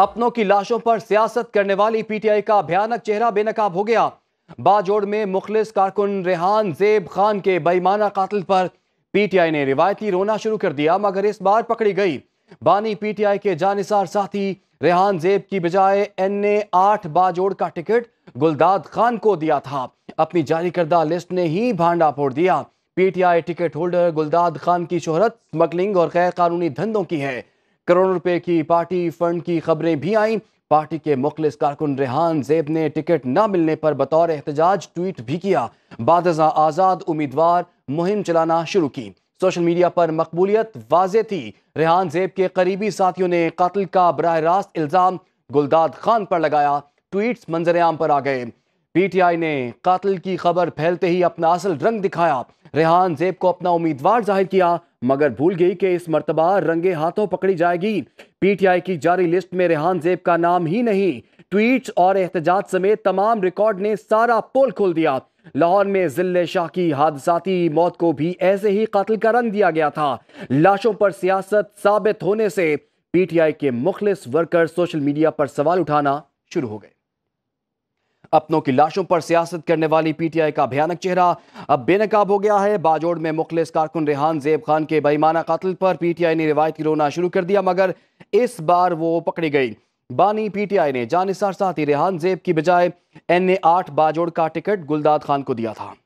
अपनों की लाशों पर सियासत करने वाली पीटीआई का भयानक चेहरा बेनकाब हो गया बाजोड़ में मुखलिस कारकुन रेहान जेब खान के बेईमाना कातिल पर पीटीआई ने रिवायती रोना शुरू कर दिया मगर इस बार पकड़ी गई बानी पीटीआई के जानिसार साथी रेहान जेब की बजाय एन ने आठ बाजोड़ का टिकट गुलदाद खान को दिया था अपनी जारी करदा लिस्ट ने ही भांडा फोड़ दिया PTI ticket holder Guldad Khan की शोहरत स्मगलिंग और गैर कानूनी धंधों की है करोड़ों रुपए की पार्टी फंड की खबरें भी आईं पार्टी के मुखलिस कारकुन रेहान जेब ने टिकट न मिलने पर बतौर एहतजाज ट्वीट भी किया बाद आज़ाद उम्मीदवार मुहिम चलाना शुरू की सोशल मीडिया पर मकबूलियत वाज थी रेहान जेब के करीबी साथियों ने कत्ल का बरह रास्त इल्ज़ाम गुलदाद खान पर लगाया ट्वीट्स मंजर आम पर आ गए पीटीआई ने कत्ल की खबर फैलते ही अपना असल रंग दिखाया रेहान जेब को अपना उम्मीदवार जाहिर किया मगर भूल गई कि इस मरतबा रंगे हाथों पकड़ी जाएगी पीटीआई की जारी लिस्ट में रेहान जेब का नाम ही नहीं ट्वीट और एहतजाज समेत तमाम रिकॉर्ड ने सारा पोल खोल दिया लाहौर में जिले शाह की हादसाती मौत को भी ऐसे ही कत्ल का रंग दिया गया था लाशों पर सियासत साबित होने से पीटीआई के मुखलिस वर्कर सोशल मीडिया पर सवाल उठाना शुरू हो गए अपनों की लाशों पर सियासत करने वाली पीटीआई का भयानक चेहरा अब बेनकाब हो गया है बाजोड़ में मुखलिस कारकुन रेहान जेब खान के बेमाना कत्ल पर पीटीआई ने रिवायत रोना शुरू कर दिया मगर इस बार वो पकड़ी गई बानी पीटीआई ने जानिसार साथी रेहान जेब की बजाय एन ए आठ बाजोड़ का टिकट गुलदाद खान को दिया था